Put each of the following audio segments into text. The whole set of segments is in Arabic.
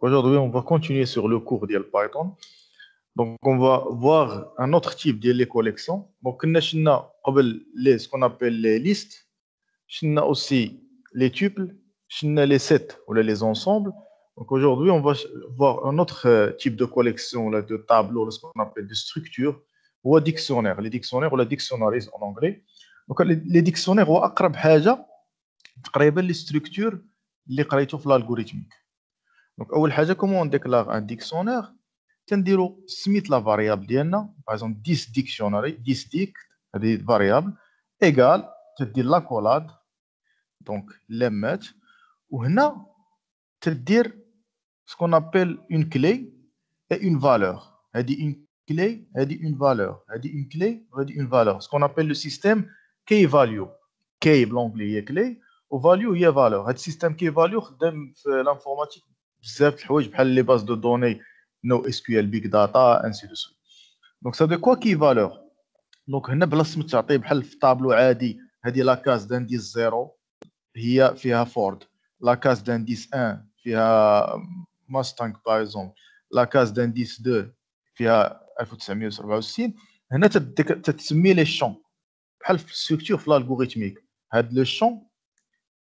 Aujourd'hui, on va continuer sur le cours d'El Python. Donc, on va voir un autre type de collections. Donc, on a ce qu'on appelle les listes. On a aussi les tuples. On a les sets ou les ensembles. Donc, aujourd'hui, on va voir un autre euh, type de collection, de tableau, ce qu'on appelle des structures ou dictionnaire. Les dictionnaires ou la dictionnaires en anglais. Donc, les dictionnaires ou les structures l'équation de l'algorithme. Donc, au premier coup, comment on déclare un dictionnaire Tu entiers. Smith la variable d'iana, par exemple. This dictionary, this dict, une variable égale à dire la collade. Donc, le match. Ou on te dire ce qu'on appelle une clé et une valeur. Elle dit une clé. Elle dit une valeur. Elle dit une clé. Elle dit une valeur. Ce qu'on appelle le système key value. Key en anglais est clé. وفاليو هي فالور هاد السيستم كي فاليو خدام في لانفورماتيك بزاف د الحوايج بحال لي باز دو دوني نو اس كيو ال بيك داتا انسي دو سويت دونك سا دو كوا كي فالور دونك هنا بلا ما تعطي بحال في طابلو عادي هذه لاكاز دانديس زيرو هي فيها فورد لاكاز دانديس ان فيها ماستانك باغ اكزومبل لاكاز دانديس دو فيها 1967 هنا تتسمي لي شون بحال في السيكتور في الالغوريتميك هاد لو شون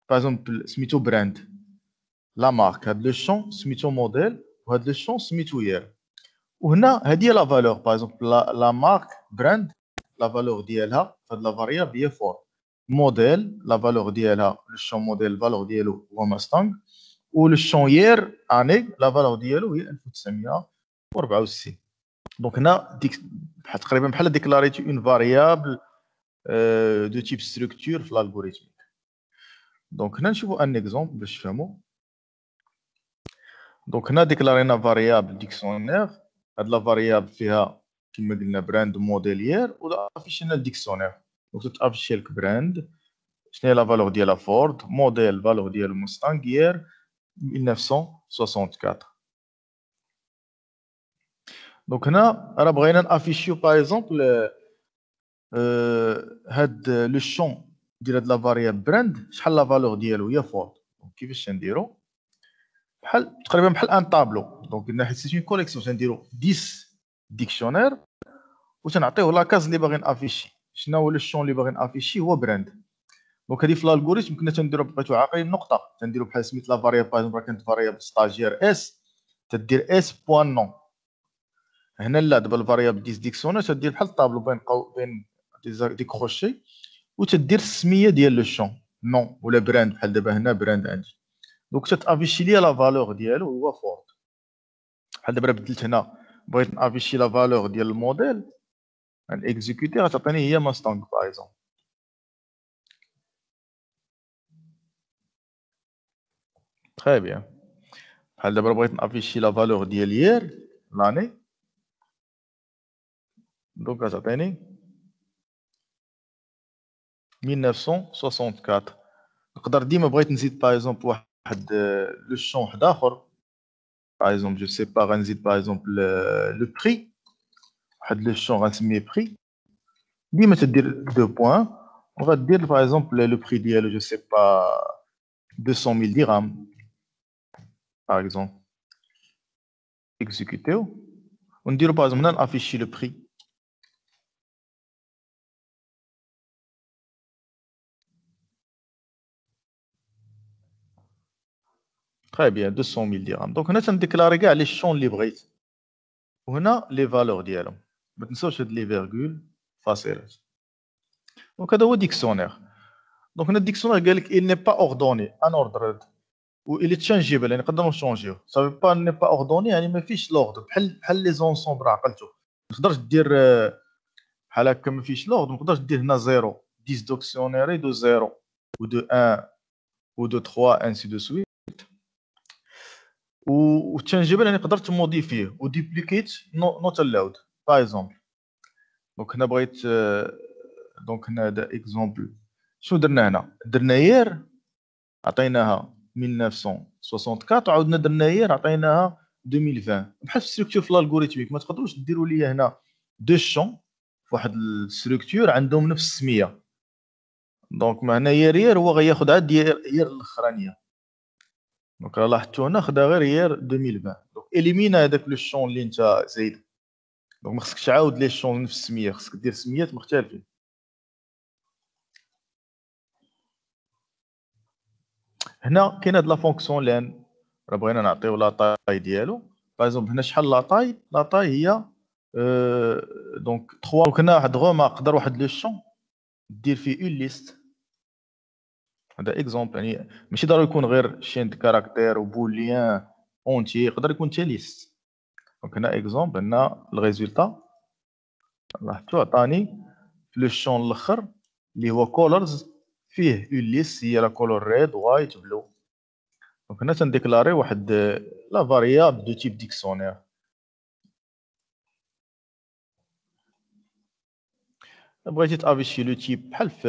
Par exemple, Smito Brand, la marque, le champ Smito Model, ou le champ Smito Hier. Ou là, la valeur, par exemple, la, marque Brand, la valeur de la variable est forte. Modèle, la valeur là. le champ modèle, la valeur le ou Mustang. Ou le champ hier, année, la valeur champ, le 1964. Donc, on a déclaré une variable euh, de type structure dans l'algorithme. Donc, je vais vous donner un exemple, je fais Donc, on a déclaré une variable dictionnaire. À de la variable FIA qui me donne le brand hier. ou d'afficher un dictionnaire. Donc, c'est afficher le brand. C'est la valeur de la Ford, modèle, valeur de la Mustang, hier 1964. Donc, on a, afficher affiché, par exemple, euh, euh, le champ ندير هاد لافاريابل براند شحال لا فالور ديالو هي فور كيفاش نديرو بحال تقريبا بحال ان طابلو دونك قلنا حيت سيتي اون كوليكسيون تنديرو 10 ديكسيونير تنعطيوه لاكاز اللي باغي نافيشي شنو هو لو شون اللي باغي نافيشي هو براند دونك هادي في الالغوريثم كنا تنديرو بقيتو عاقلين نقطه تنديرو بحال سميت لا فاريابل باغ اكزومبل كانت فاريابل ستاجير اس تدير اس بوان نون هنا لا دابا الفاريابل ديس ديكسيونير تدير بحال الطابلو بين قو بين دي كروشي وتدير السميه ديال لو شون نو ولا براند بحال دابا هنا براند عندي دونك تافيشي لي لا فالور ديالو هو فورد بحال دابا بدلت هنا بغيت نافيشي لا فالور ديال الموديل اكزيكوتي غتعطيني هي ماستانغ باغ تري بيان بحال دابا بغيت نافيشي لا فالور ديال يير لاني دونك غتعطيني 1964. par exemple euh, le champ d'accord par exemple je sais pas n'hésite par exemple euh, le, prix prix le champ un semi prix dis mais dire deux points on va dire par exemple le prix d'iel je sais pas 200 000 dirhams par exemple exécuté on dit par exemple on affiche le prix Très bien, 200 000 dirhams. Donc, on a déclaré les champs libres. On a les valeurs d'Yalom. Maintenant, c'est les virgules faciles. Donc, on a le dictionnaire. Donc, on a le dictionnaire il n'est pas ordonné, un ordre. Ou il est changeable, il le changé. Ça ne veut pas qu'il n'est pas ordonné, il me fiche l'ordre. Il les ensemble, il y a un peu de dire, me fiche l'ordre, il je a un dire, 0. 10 dictionnaires de 0, ou de 1, ou de 3, ainsi de suite. والتنجبل يعني قدرت موديفيه وديبليكيت نوت الاود باغ اكزومبل دونك هنا بغيت دونك آه، هنا هذا اكزومبل شنو درنا هنا درنا يير عطيناها 1964 وعاودنا درنا يير عطيناها 2020 بحال ستركتور في الالغوريتميك ما تقدروش ديروا لي هنا دو شون فواحد الستركتور عندهم نفس السميه دونك ما هنا يير يير هو غياخذ عاد يير الاخرانيه دونك راه لاحظتو هنا خدا غير يير 2020 دونك اليمينا هذاك لو شون اللي انت زايد دونك ما خصكش تعاود لي شون نفس السميه خصك دير سميات مختلفين هنا كاين هاد لا فونكسيون لان راه بغينا نعطيو لا طاي ديالو باغ هنا شحال لا طاي لا طاي هي دونك 3 دونك هنا واحد غوما قدر واحد لو شون دير فيه اون ليست هذا اكزومبل يعني ماشي ضروري يكون غير شين كاركتير وبوليان اونتي يقدر يكون حتى ليست دونك هنا اكزومبل هنا الريزولتا لاحظتو عطاني في لو شون الاخر اللي هو كولرز فيه اون ليست هي لا كولور ريد وايت بلو دونك هنا تنديكلاري واحد لا فاريابل دو تيب ديكسونير بغيتي تافيشي لو تيب بحال في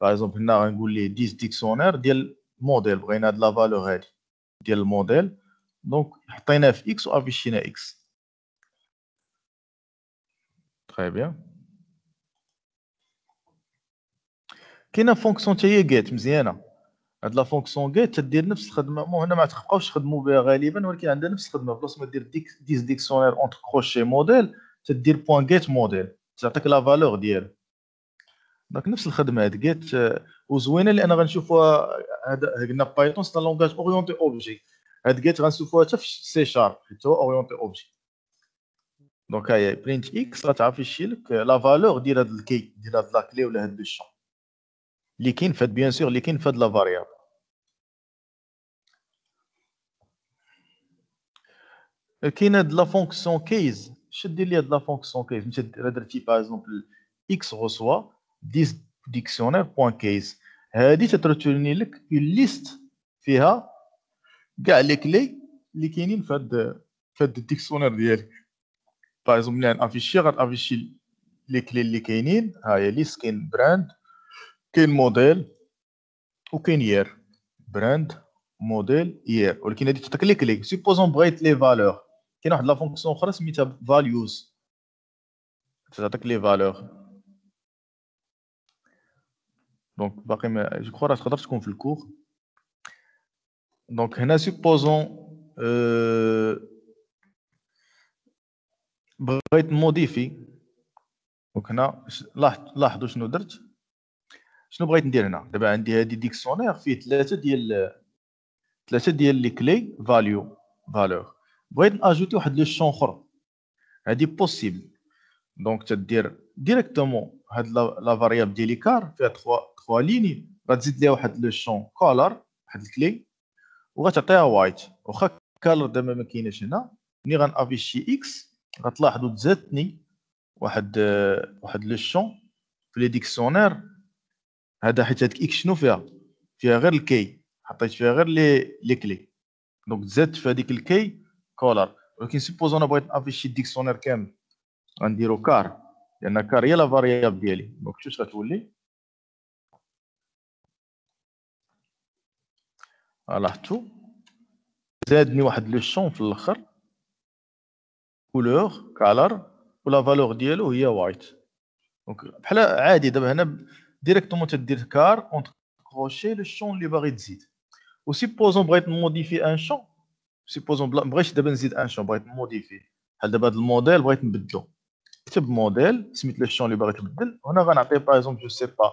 باغ اكزومبل هنا غنقول ليه 10 ديكسيونير ديال موديل بغينا هاد لا فالور هادي ديال الموديل دونك حطيناه في اكس وافيشينا اكس تري بيان كاينه فونكسيون تاهي جيت مزيانه هاد لا فونكسيون جيت تدير نفس الخدمه مو هنا ما تخبقاوش تخدموا بها غالبا ولكن عندها نفس الخدمه بلاص ما دير ديك ديز ديكسيونير اونتر كروشي موديل تدير بوان جيت موديل تعطيك لا فالور ديالو دونك نفس الخدمه هاد جيت آه، وزوينه لان غنشوفوها هذا قلنا بايثون سي لونغاج اورينتي اوبجي هاد جيت غنشوفوها حتى في سي شارب حيت هو اورينتي اوبجي دونك هاي برينت اكس غتعرف يشي لك لا فالور ديال هاد الكي ديال هاد لاكلي ولا هاد الشون اللي كاين فهاد بيان سور اللي كاين فهاد لا فاريابل كاين هاد لا فونكسيون كيز شدي لي هاد لا فونكسيون كيز انت درتي باغ اكزومبل اكس غوسوا ديس ديكسيونير بوان كيس هذه تترتبني لك اون ليست فيها كاع لي كلي اللي كاينين في هاد في هذا الديكسيونير ديالك باغ اكزومبل ملي غنافيشي غنافيشي لي كلي اللي كاينين ها هي ليست كاين براند كاين موديل وكاين يير براند موديل يير ولكن هادي تعطيك لي كلي سيبوزون بغيت لي فالور كاين واحد لا فونكسيون اخرى سميتها فاليوز تعطيك لي فالور دونك باقي ما جو كخوا راه تقدر تكون في الكور دونك هنا سوبوزون بغيت موديفي دونك هنا لاحظوا شنو درت شنو بغيت ندير هنا دابا عندي هادي ديكسيونير فيه ثلاثه ديال ثلاثه ديال لي كلي فاليو فالور بغيت ناجوتي واحد لو شون اخر هادي بوسيبل دونك تدير ديريكتومون هاد لا فاريابل ديال لي كار فيها 3 فوا ليني غتزيد ليها واحد لو شون كولر واحد الكلي وغتعطيها وايت واخا كالر دابا ما كايناش هنا ملي غنافيشي اكس غتلاحظوا تزادتني واحد واحد لو شون في لي ديكسيونير هذا حيت هاد اكس شنو فيها فيها غير الكي حطيت فيها غير لي لي كلي دونك تزادت في هذيك الكي كولر ولكن سيبوز انا بغيت نافيشي الديكسيونير كامل غنديرو كار لان كار هي لا فاريابل ديالي دونك شوش غتولي لاحظتوا زادني واحد لو شون في الاخر كولور كالر ولا فالور ديالو هي وايت دونك بحال عادي دابا هنا ديريكتومون تدير كار اونت كروشي لو شون اللي باغي تزيد و سيبوزون بغيت نموديفي ان شون سيبوزون بلا مبغيتش دابا نزيد ان شون بغيت نموديفي بحال دابا هاد الموديل بغيت نبدلو كتب موديل سميت لو شون اللي باغي تبدل هنا غنعطي باغ اكزومبل جو سي با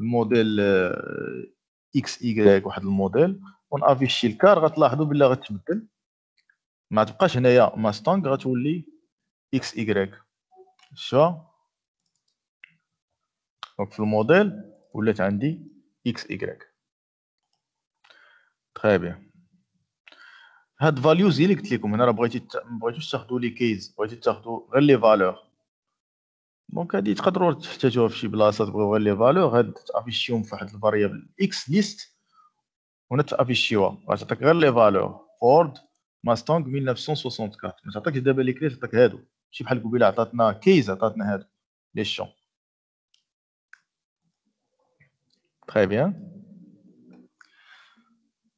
الموديل اكس ايكغيك واحد الموديل ونافيشي الكار غتلاحظوا بلي غتبدل ما تبقاش هنايا ماستونغ غتولي اكس ايكغيك شو دونك في الموديل ولات عندي اكس ايكغيك تري بيان هاد فاليوز اللي قلت لكم هنا راه بغيتي ما بغيتوش تاخذوا لي كيز بغيتي تاخذوا غير لي فالور دونك هادي تقدروا تحتاجوها فشي بلاصه تبغيو غير لي فالور هاد في فواحد الفاريابل اكس ليست ونتفقى في الشيوا تعطيك غير لي فالور فورد ماستونغ 1964 ما تعطيكش دابا لي كري تعطيك هادو ماشي بحال قبيله عطاتنا كيز عطاتنا هادو لي شون تري بيان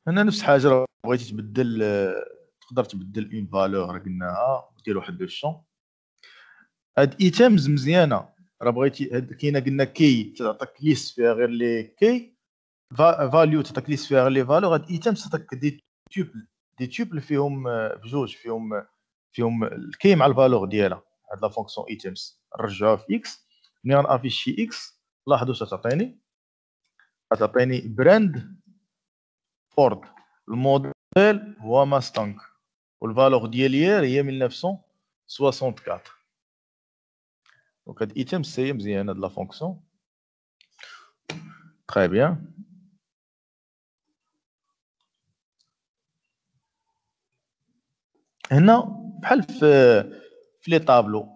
هنا نفس الحاجه راه بغيتي تبدل تقدر تبدل اون فالور راه قلناها دير واحد لو شون هاد ايتامز مزيانه راه بغيتي هاد كاينه قلنا كي تعطيك ليست فيها غير لي كي فاليو تعطيك لي سفير لي فالور هاد ايتم تعطيك دي تيبل دي تيبل فيهم بجوج فيهم فيهم الكي مع الفالور ديالها هاد لا فونكسيون ايتمز نرجعوها في اكس ملي غنافيشي اكس لاحظوا اش تعطيني تعطيني براند فورد الموديل هو ماستانك والفالور ديال يير هي 1964 دونك هاد ايتم سي مزيان هاد لا فونكسيون تري بيان هنا بحال في في لي طابلو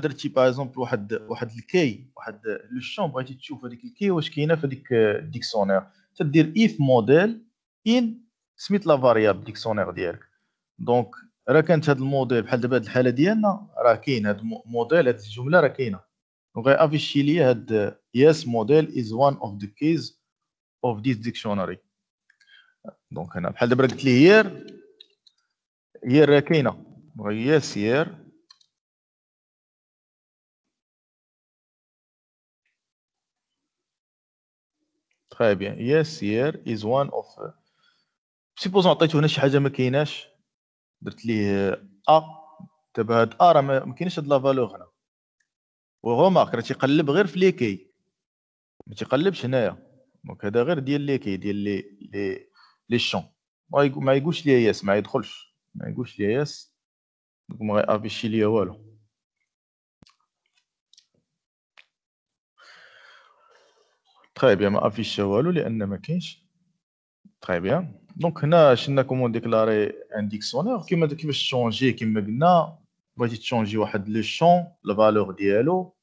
درتي باغ اكزومبل واحد واحد الكي واحد لو شون بغيتي تشوف هذيك الكي واش كاينه في هذيك الديكسونير تدير اف موديل ان سميت لا فاريابل ديكسونير ديالك دونك راه كانت هذا الموديل بحال دابا هذه الحاله ديالنا راه كاين هذا الموديل هذه الجمله راه كاينه دونك افيشي لي هاد يس موديل از وان اوف ذا كيز اوف ذيس ديكشنري دونك هنا بحال دابا قلت لي هير هي كاينه وهي سير تخي طيب، يعني بيان هي سير از وان اوف سيبوزون عطيتو هنا شي حاجه ما كايناش درت ليه ا دابا هاد ا راه ما كاينش هاد لا فالور هنا وغومارك راه تيقلب غير في لي كي ما تيقلبش هنايا دونك هذا غير ديال لي كي ديال لي لي لي شون ما يقولش ليا ياس ما يدخلش ما يقولش لي يس دونك ما غيافيشي ليا والو تري بيان ما افيش والو لان ما كاينش تري بيان دونك هنا شلنا كومون ديكلاري ان ديكسيونير كيما كيفاش تشونجي كيما قلنا بغيتي تشونجي واحد لو شون لا فالور ديالو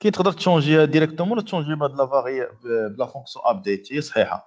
كي تقدر تشونجيها ديريكتومون ولا تشونجي بهاد لا فاري بلا فونكسيون ابديت هي صحيحه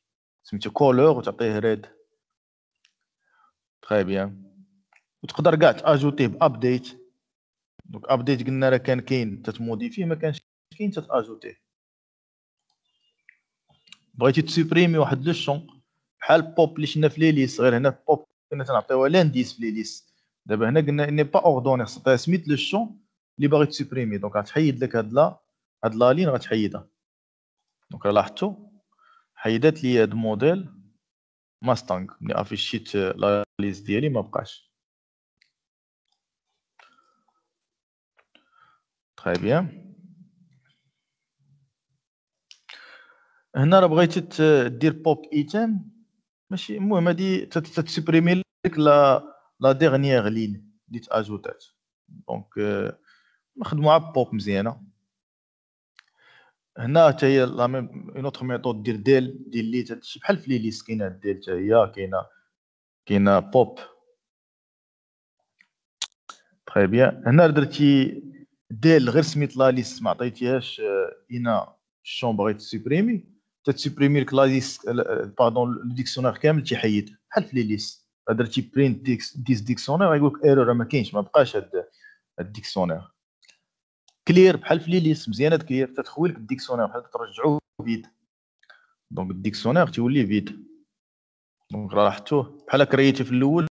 سميتو كولور وتعطيه ريد تخي طيب بيان وتقدر كاع تاجوتيه بابديت دونك ابديت قلنا راه كان كاين تتموديفيه ما كانش كاين تتاجوتيه بغيتي تسوبريمي واحد لو شون بحال بوب اللي شفنا في لي ليست غير هنا بوب كنا تنعطيوها لانديس في لي ليست دابا هنا قلنا اني با اوردوني خصها سميت لو شون اللي باغي تسوبريمي دونك غتحيد لك هاد لا هاد لا لين غتحيدها دونك لاحظتوا حيدات لي هاد موديل ماستانغ ملي افيشيت لاليز ديالي ما بقاش تري بيان هنا راه بغيتي دير بوب ايتم ماشي المهم هادي تتسبريمي لك لا لا ديغنييغ لين اللي تاجوتات دونك نخدموها بوب مزيانه هنا حتى هي لا ميم اون اوتر ميثود دير ديل دير ليت هادشي بحال في ليليست كاينه ديل حتى هي كاينه كاينه بوب تري بيان هنا درتي ديل غير سميت لا ليست ما عطيتيهاش انا شون بغيت تسبريمي تتسبريمي لك لا ليست باردون ديكسيونير آه، كامل تيحيد بحال في ليست درتي برينت ديكس ديس ديكسيونير غيقول لك ايرور ما كاينش ما بقاش هاد الديكسيونير كلير بحال في مزيانه كلير تتخوي لك الديكسيونير بحال ترجعو فيد دونك الديكسيونير تيولي فيد دونك راه بحال كريتي في الاول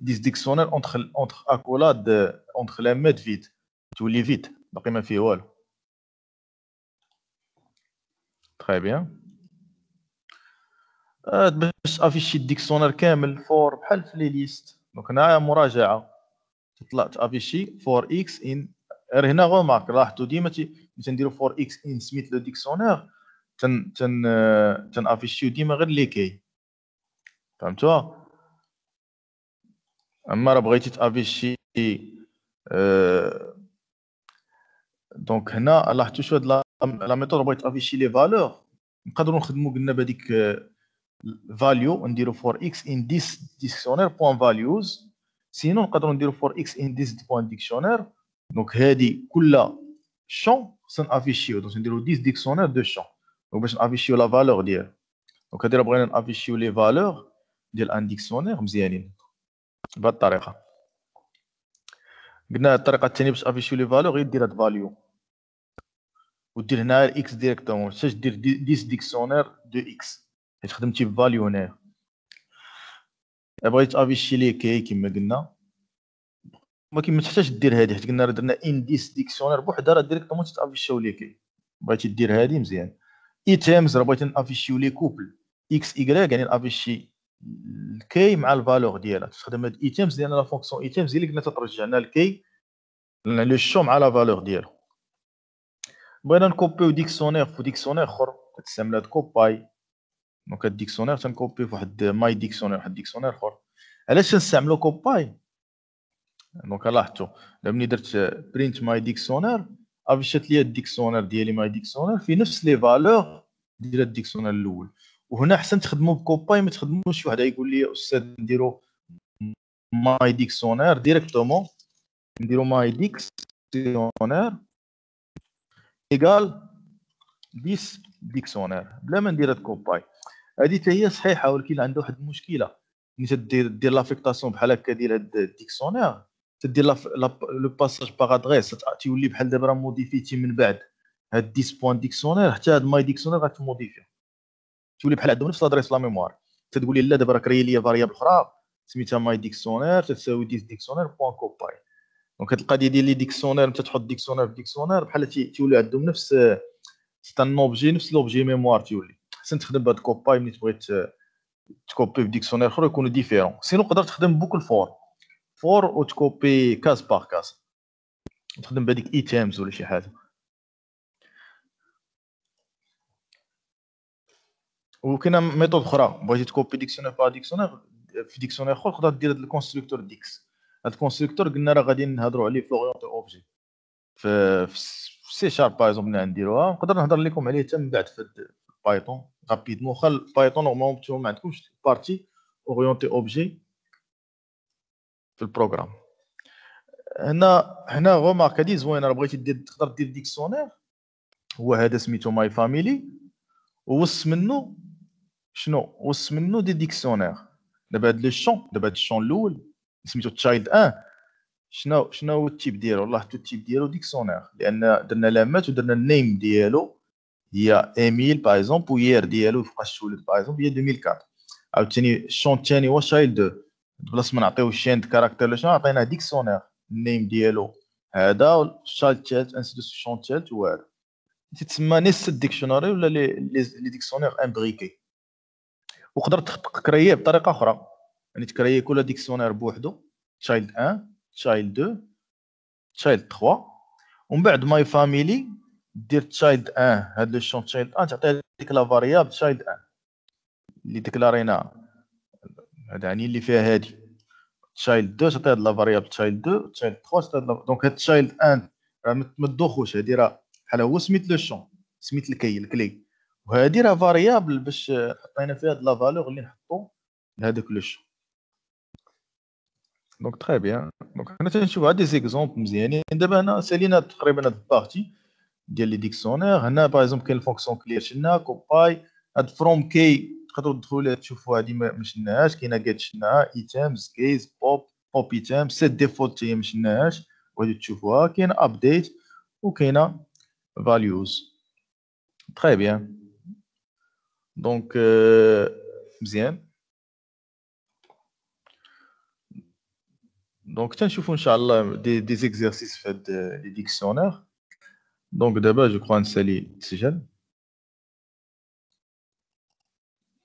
ديز ديكسيونير اونتخ اونتخ اكولاد اونتخ لامات فيد تولي فيد باقي ما فيه والو تري بيان باش افيشي الديكسيونير كامل فور بحال في لي ليست دونك هنايا مراجعه تطلع تافيشي فور اكس ان غير هنا غومارك لاحظتوا ديما تنديرو فور اكس ان سميت لو ديكسيونير تن تن تن افيشيو ديما غير لي كي فهمتوا اما راه بغيتي تافيشي أه دونك هنا لاحظتوا شو هاد لا ميثود بغيت افيشي لي فالور نقدروا نخدموا قلنا بهذيك آه، فاليو نديرو فور اكس ان ديس ديكسيونير بوان فاليوز سينو نقدروا نديرو فور اكس ان ديس بوان ديكسيونير دونك هادي كل شون خصنا نافيشيو دونك نديرو 10 ديكسيونير دو شون دونك باش نافيشيو لا فالور ديالو دونك هادي راه بغينا نافيشيو لي فالور ديال ان ديكسيونير مزيانين بهاد الطريقه قلنا الطريقه الثانيه باش افيشيو لي فالور غير دير هاد فاليو ودير هنا الاكس ديريكتومون باش دير 10 ديكسيونير دو اكس حيت خدمتي بفاليو هنايا بغيت افيشي لي كي كيما قلنا ولكن ما تحتاجش دير هذه حيت قلنا راه درنا انديس ديكسيونير بوحدها راه ديريكتومون تتافيشيو ليك بغيتي دير هذه مزيان ايتيمز راه بغيتي نافيشيو لي كوبل اكس ايكغيك يعني نافيشي الكي مع الفالور ديالها تستخدم هاد ايتيمز لان لا فونكسيون ايتيمز هي اللي قلنا ترجع لنا الكي لو شو مع لا فالور ديالو بغينا نكوبيو ديكسيونير في ديكسيونير اخر كتستعمل هاد كوباي دونك هاد ديكسيونير تنكوبي فواحد ماي ديكسيونير واحد ديكسيونير اخر علاش تنستعملو كوباي دونك لاحظتوا ملي درت برينت ماي ديكسيونير افيشات لي الديكسيونير ديالي ماي ديكسيونير في نفس لي فالور ديال الديكسيونير الاول وهنا احسن تخدموا بكوباي ما تخدموش واحد يقول لي استاذ نديرو ماي ديكسيونير ديريكتومون نديرو ماي ديكسيونير ايكال ديس ديكسيونير بلا ما ندير كوباي هذه حتى هي صحيحه ولكن عندها واحد المشكله ملي تدير دير لافيكتاسيون بحال هكا ديال هاد الديكسيونير تدير لو باساج باغ ادريس تولي بحال دابا راه موديفيتي من بعد هاد ديس بوان ديكسيونير حتى هاد ماي ديكسيونير تموديفي تولي بحال عندهم نفس لادريس لا ميموار تتقولي لا دابا راه كري لي فاريابل اخرى سميتها ماي ديكسيونير تساوي ديس ديكسيونير بوان كوباي دونك هاد القضيه ديال لي ديكسيونير انت تحط ديكسيونير في ديكسيونير بحال تيولي عندهم نفس سيت ان اوبجي نفس لوبجي ميموار تيولي حسن تخدم بهاد كوباي ملي تبغي تكوبي في ديكسيونير اخر يكونوا ديفيرون سينو تقدر تخدم بوكل فورم فور وتكوبي كاس باغ كاس تخدم بهذيك اي تيمز ولا شي حاجه وكاينه ميثود اخرى بغيتي تكوبي ديكسيونير باغ ديكسيونير في ديكسيونير اخر تقدر دير هاد الكونستركتور ديكس هاد الكونستركتور قلنا راه غادي نهضروا عليه في لورينتي اوبجي في سي شارب باغ اكزومبل نديروها نقدر نهضر لكم عليه تم من بعد في بايثون رابيدمون خل بايثون نورمالمون نتوما ما عندكمش بارتي اورينتي اوبجي في البروغرام هنا هنا غومارك هادي زوينه راه بغيتي دير تقدر دير ديكسيونير هو هذا سميتو ماي فاميلي ووص منه شنو وص منه دي ديكسيونير دابا هاد لو شون دابا هاد الشون الاول سميتو تشايلد ان شنو شنو هو التيب ديالو والله حتى التيب ديالو ديكسيونير لان درنا لامات ودرنا النيم ديالو هي ايميل باغ اكزومبل وير ديالو فوقاش تولد باغ اكزومبل هي 2004 عاوتاني الشون الثاني هو 2 بلاص ما نعطيو الشيند كاركتر ولا شنو عطيناه ديكسونير النيم ديالو هذا شال تشات انستيتيوشن دو شون تشات والو تتسمى نيس ديكشنري ولا لي لي ديكسونير امبريكي وقدرت تكرييه بطريقه اخرى يعني تكريي كل ديكسيونير بوحدو تشايلد 1 تشايلد 2 تشايلد 3 ومن بعد ماي فاميلي دير تشايلد 1 هاد لو شون تشايلد 1 تعطيها ديك لا فاريابل تشايلد 1 اللي ديكلاريناها هذا يعني اللي فيها هذه تشايلد 2 تعطي هاد لا فاريابل تشايلد 2 تشايلد 3 تعطي دونك هاد تشايلد 1 راه ما تدوخوش هادي راه بحال هو سميت لو شون سميت الكي الكلي وهادي راه فاريابل باش حطينا فيها هاد لا فالور اللي نحطو لهذاك لو شون دونك تري بيان دونك حنا تنشوفو هاد دي زيكزومبل مزيانين دابا هنا سالينا تقريبا هاد البارتي ديال لي ديكسيونير هنا باغ اكزومبل كاين الفونكسيون كلير شلنا كوباي هاد فروم كي you Très bien. Donc, euh, des exercices faits des dictionnaires. Donc, d'abord, je crois que c'est un